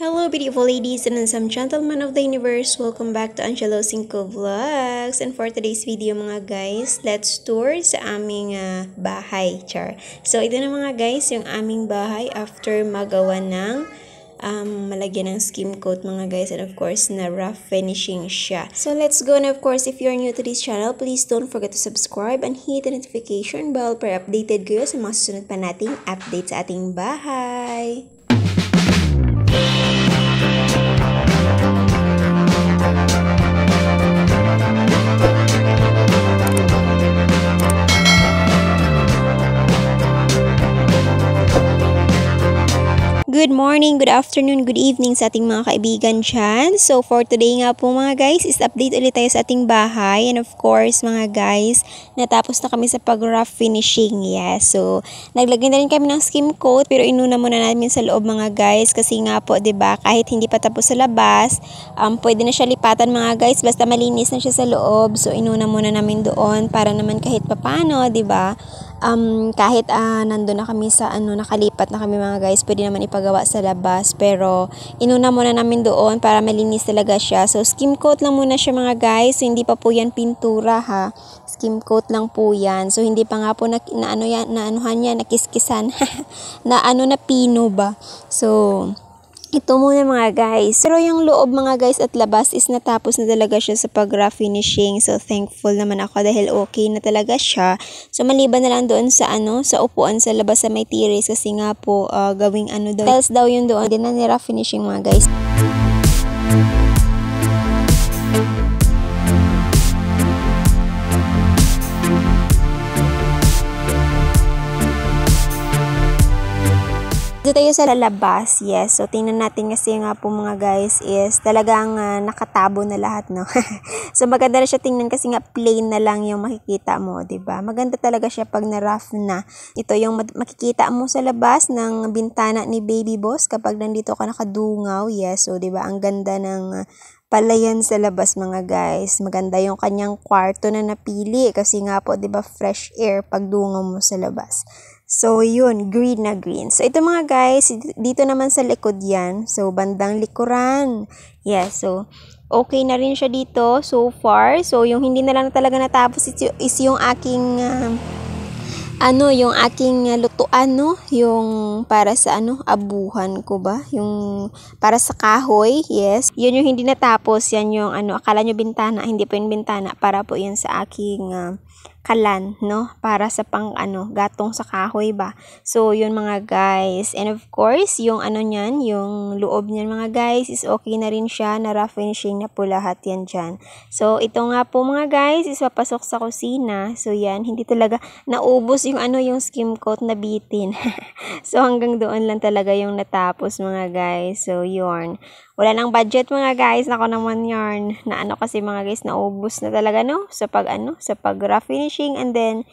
Hello beautiful ladies and handsome gentlemen of the universe! Welcome back to Angelo Cinco Vlogs! And for today's video mga guys, let's tour sa aming uh, bahay, char. So ito na mga guys, yung aming bahay after magawa ng um, malagyan ng skim coat mga guys and of course na rough finishing siya. So let's go and of course if you're new to this channel, please don't forget to subscribe and hit the notification bell para updated kayo sa mga susunod pa nating updates sa ating bahay. Good morning, good afternoon, good evening sa ating mga kaibigan dyan. So for today nga po mga guys is update ulit tayo sa ating bahay. And of course mga guys, natapos na kami sa pag-rough finishing. Yeah, so naglagay na rin kami ng skim coat pero inuna muna namin sa loob mga guys. Kasi nga po ba diba, kahit hindi pa tapos sa labas, um, pwede na siya lipatan mga guys. Basta malinis na siya sa loob. So inuna muna namin doon para naman kahit papano ba diba, um, kahit uh, ah, nando na kami sa ano, nakalipat na kami mga guys, pwede naman ipagawa ginagawa sa labas. Pero, inuna muna namin doon para malinis talaga siya. So, skim coat lang muna siya mga guys. So, hindi pa po yan pintura ha. Skim coat lang po yan. So, hindi pa nga po na, na ano yan, na anuhan yan, nakiskisan. na ano na pino ba. So, ito muna mga guys. Pero yung loob mga guys at labas is natapos na talaga siya sa pag finishing. So thankful naman ako dahil okay na talaga siya. So maliban na lang doon sa ano, sa upuan sa labas sa may tiris kasi nga po uh, gawing ano daw. Tiles daw yun doon. Hindi na ni finishing mga guys. Dito tayo sa labas, yes. So, tingnan natin kasi nga po mga guys is talagang uh, nakatabo na lahat, no? so, maganda na siya tingnan kasi nga plain na lang yung makikita mo, ba diba? Maganda talaga siya pag na-rough na. Ito yung makikita mo sa labas ng bintana ni Baby Boss kapag nandito ka nakadungaw, yes. So, ba diba? Ang ganda ng uh, palayan sa labas mga guys. Maganda yung kanyang kwarto na napili kasi nga po 'di ba fresh air pag dungo mo sa labas. So, yun, green na green. So, ito mga guys, dito naman sa likod yan. So, bandang likuran. Yeah, so, okay na rin siya dito so far. So, yung hindi na lang talaga natapos is yung aking, uh, ano, yung aking lutuan, no? Yung para sa, ano, abuhan ko ba? Yung para sa kahoy, yes. Yun yung hindi natapos. Yan yung, ano, akala nyo bintana. Hindi po yung bintana. Para po yun sa aking, uh, kalan, no? Para sa pang, ano, gatong sa kahoy ba. So, yun mga guys. And of course, yung ano niyan, yung loob niyan mga guys, is okay na rin siya. Na rough finishing na po lahat yan dyan. So, ito nga po mga guys, is papasok sa kusina. So, yan. Hindi talaga naubos yung ano, yung skim coat na bitin. so, hanggang doon lang talaga yung natapos mga guys. So, yun. Wala nang budget mga guys. Nako naman yarn. Na ano kasi mga guys, naubos na talaga no? Sa pag ano, sa pag rough finishing and then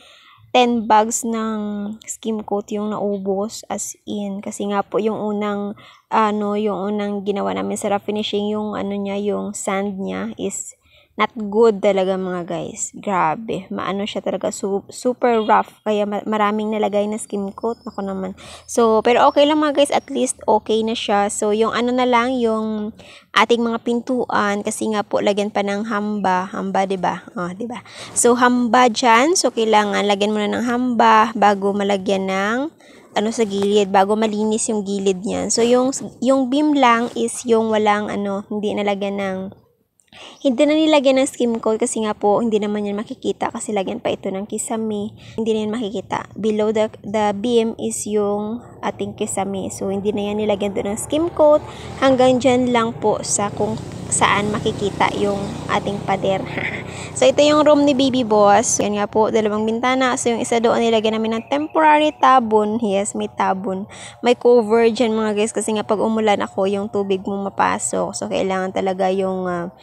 10 bags ng skim coat yung naubos as in kasi nga po yung unang ano yung unang ginawa namin sa rough finishing yung ano niya yung sand niya is not good talaga mga guys. Grabe. Maano siya talaga. Su- super rough. Kaya maraming nalagay na skim coat. Ako naman. So, pero okay lang mga guys. At least okay na siya. So, yung ano na lang, yung ating mga pintuan. Kasi nga po, lagyan pa ng hamba. Hamba, ba diba? Oh, ba diba? So, hamba dyan. So, kailangan lagyan muna na ng hamba bago malagyan ng ano sa gilid bago malinis yung gilid niyan. So yung yung beam lang is yung walang ano, hindi nalagyan ng hindi na nilagyan ng skim code kasi nga po hindi naman yan makikita kasi lagyan pa ito ng kisame. Hindi na yan makikita. Below the, the beam is yung ating kisame. So, hindi na yan nilagyan doon ng skim code. Hanggang dyan lang po sa kung saan makikita yung ating pader. so, ito yung room ni Baby Boss. Yan nga po, dalawang bintana. So, yung isa doon nilagyan namin ng temporary tabon. Yes, may tabon. May cover dyan mga guys kasi nga pag umulan ako, yung tubig mo mapasok. So, kailangan talaga yung uh,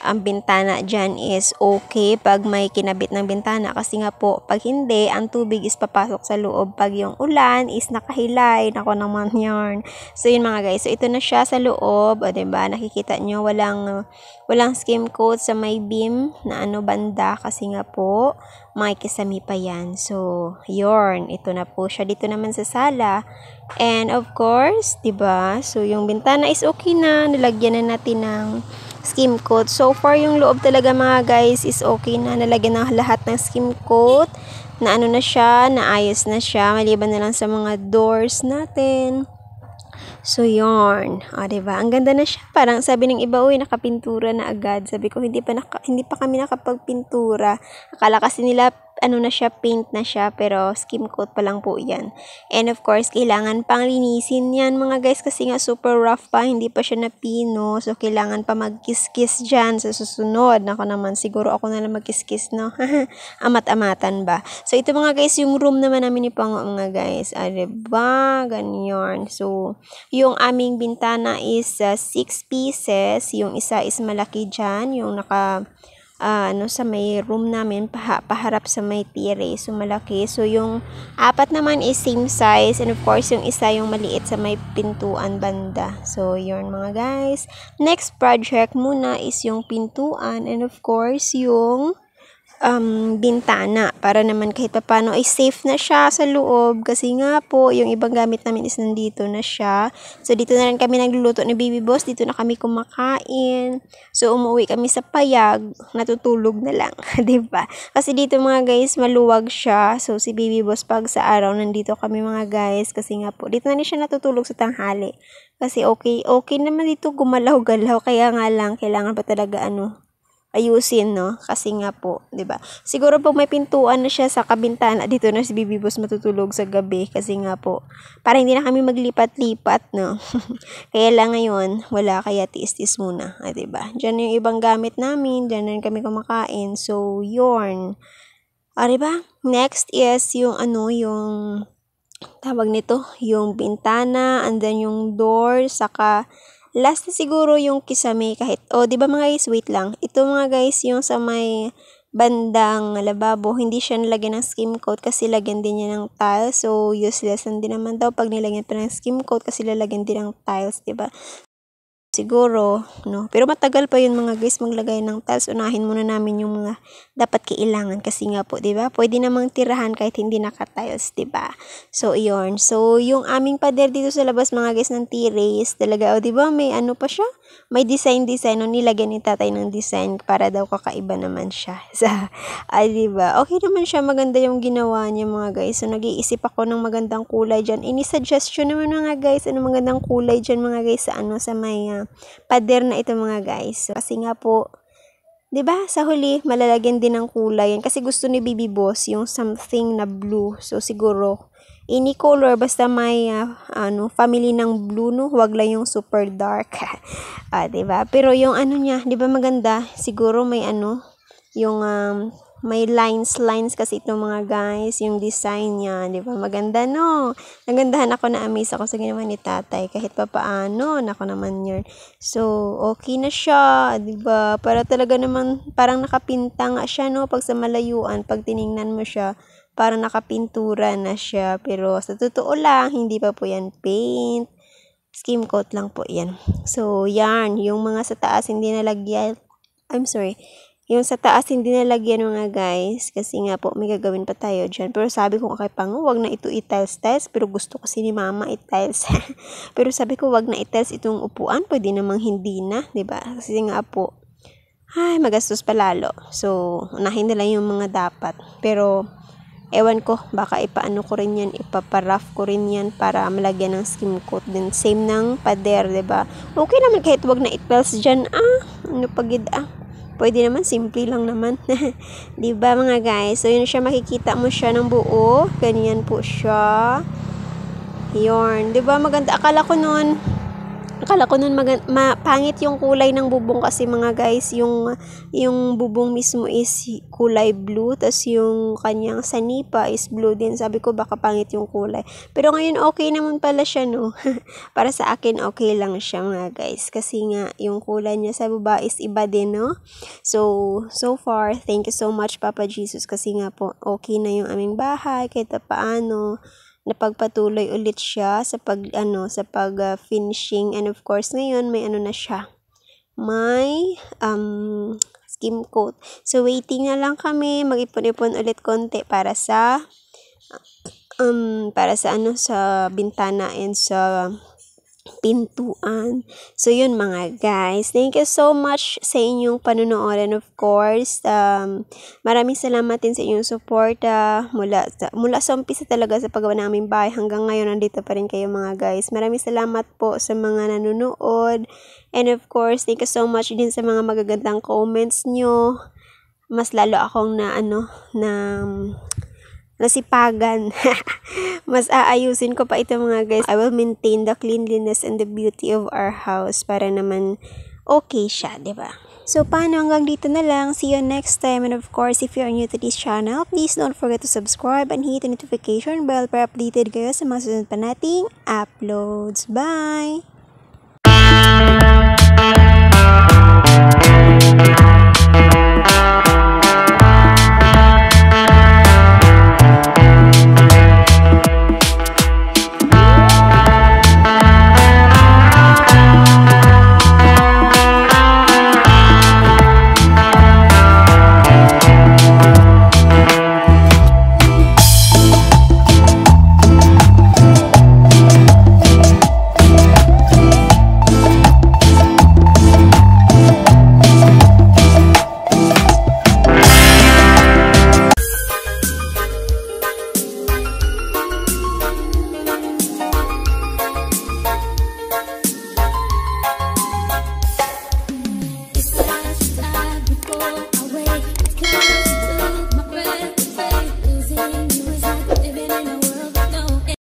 ang bintana dyan is okay pag may kinabit ng bintana kasi nga po pag hindi ang tubig is papasok sa loob pag yung ulan is nakahilay nako naman yarn so yun mga guys so ito na siya sa loob o ba diba? nakikita nyo walang walang skim coat sa may beam na ano banda kasi nga po makikisami pa yan so yarn ito na po siya dito naman sa sala and of course diba so yung bintana is okay na nilagyan na natin ng skim coat. So far, yung loob talaga mga guys is okay na. Nalagyan na lahat ng skim coat. Na ano na siya, naayos na siya. Maliban na lang sa mga doors natin. So, yarn. O, diba? Ang ganda na siya. Parang sabi ng iba, uy, nakapintura na agad. Sabi ko, hindi pa, naka, hindi pa kami nakapagpintura. Akala kasi nila ano na siya, paint na siya, pero skim coat pa lang po yan. And of course, kailangan pang linisin yan mga guys kasi nga super rough pa, hindi pa siya napino. So, kailangan pa magkiskis dyan sa susunod. Ako naman, siguro ako na lang magkiskis, no? Amat-amatan ba? So, ito mga guys, yung room naman namin ni Pango mga guys. Ah, diba? Ganyan. So, yung aming bintana is 6 uh, ah, pieces. Yung isa is malaki dyan, yung naka uh, ano sa may room namin paha, paharap sa may terrace so malaki so yung apat naman is same size and of course yung isa yung maliit sa may pintuan banda so yun mga guys next project muna is yung pintuan and of course yung um, bintana para naman kahit papano ay safe na siya sa loob kasi nga po yung ibang gamit namin is nandito na siya. So dito na rin kami nagluluto ni Baby Boss, dito na kami kumakain. So umuwi kami sa payag, natutulog na lang, 'di ba? Kasi dito mga guys, maluwag siya. So si Baby Boss pag sa araw nandito kami mga guys kasi nga po dito na rin siya natutulog sa tanghali. Kasi okay, okay naman dito gumalaw-galaw kaya nga lang kailangan pa talaga ano, ayusin, no? Kasi nga po, 'di ba? Siguro po may pintuan na siya sa kabintana dito na si Bibibos matutulog sa gabi kasi nga po, para hindi na kami maglipat-lipat, no? kaya lang ngayon, wala kaya tiis-tiis muna, ah, 'di ba? Diyan yung ibang gamit namin, diyan na kami kumakain. So, yarn. Ah, 'di ba? Next is yung ano, yung tawag nito, yung bintana and then yung door saka Last na siguro yung kisame kahit, oh, di ba mga guys, wait lang. Ito mga guys, yung sa may bandang lababo, hindi siya nilagyan ng skim coat kasi lagyan din niya ng tiles. So, useless. din naman daw pag nilagyan pa ng skim coat kasi lalagyan din ng tiles, di ba? siguro, no? Pero matagal pa yun mga guys maglagay ng tiles. Unahin muna namin yung mga dapat kailangan kasi nga po, 'di ba? Pwede namang tirahan kahit hindi naka-tiles, 'di ba? So, iyon. So, yung aming pader dito sa labas mga guys ng terrace, talaga oh, 'di ba? May ano pa siya? May design design no nilagyan ni tatay ng design para daw kakaiba naman siya. Sa ah, diba? Okay naman siya, maganda yung ginawa niya mga guys. So, nag-iisip ako ng magandang kulay diyan. Ini-suggest naman mga guys ano magandang kulay diyan mga guys sa ano sa may uh, pader na ito mga guys. So, kasi nga po, 'di ba? Sa huli, malalagyan din ng kulay yan kasi gusto ni Bibi Boss yung something na blue. So siguro any color basta may uh, ano family ng blue no, wag lang yung super dark. ah, 'di ba? Pero yung ano niya, 'di ba maganda? Siguro may ano yung um, may lines, lines kasi itong mga guys, yung design niya, di ba? Maganda, no? Nagandahan ako na amaze ako sa ginawa ni tatay, kahit pa paano, nako naman yun. So, okay na siya, di ba? Para talaga naman, parang nakapinta nga siya, no? Pag sa malayuan, pag tiningnan mo siya, para nakapintura na siya. Pero sa totoo lang, hindi pa po yan paint. Skim coat lang po yan. So, yarn. Yung mga sa taas hindi nalagyan. I'm sorry. Yung sa taas, hindi nalagyan mga guys. Kasi nga po, may gagawin pa tayo dyan. Pero sabi ko kay Pang, wag na ito i-tiles tiles. Pero gusto kasi ni Mama i-tiles. pero sabi ko, wag na i-tiles itong upuan. Pwede namang hindi na, ba diba? Kasi nga po, ay, magastos pa lalo. So, unahin na yung mga dapat. Pero, ewan ko, baka ipaano ko rin yan, ipaparaff ko rin yan para malagyan ng skim coat din. Same ng pader, ba diba? Okay naman kahit wag na i itwells dyan, ah. Ano pagid, ah. Pwede naman, simple lang naman. 'Di ba mga guys? So, yun siya, makikita mo siya ng buo. Ganyan po siya. 'di ba maganda. Akala ko noon, akala ko nun mag- ma- pangit yung kulay ng bubong kasi mga guys, yung, yung bubong mismo is kulay blue, tapos yung kanyang sanipa is blue din. Sabi ko baka pangit yung kulay. Pero ngayon okay naman pala siya no. Para sa akin okay lang siya mga guys. Kasi nga yung kulay niya sa baba is iba din no. So, so far, thank you so much Papa Jesus kasi nga po okay na yung aming bahay kahit paano napagpatuloy ulit siya sa pag ano sa pag uh, finishing and of course ngayon may ano na siya may um skim coat so waiting na lang kami mag-ipon-ipon ulit konti para sa um para sa ano sa bintana and sa pintuan. So, yun mga guys. Thank you so much sa inyong panunood and of course, um, maraming salamat din sa inyong support uh, mula, sa, mula sa umpisa talaga sa paggawa ng aming bahay hanggang ngayon nandito pa rin kayo mga guys. Maraming salamat po sa mga nanonood and of course, thank you so much din sa mga magagandang comments nyo. Mas lalo akong na ano, na nasipagan. Mas aayusin ko pa ito mga guys. I will maintain the cleanliness and the beauty of our house para naman okay siya, ba? Diba? So, paano hanggang dito na lang. See you next time. And of course, if you are new to this channel, please don't forget to subscribe and hit the notification bell para updated kayo sa mga susunod pa nating uploads. Bye!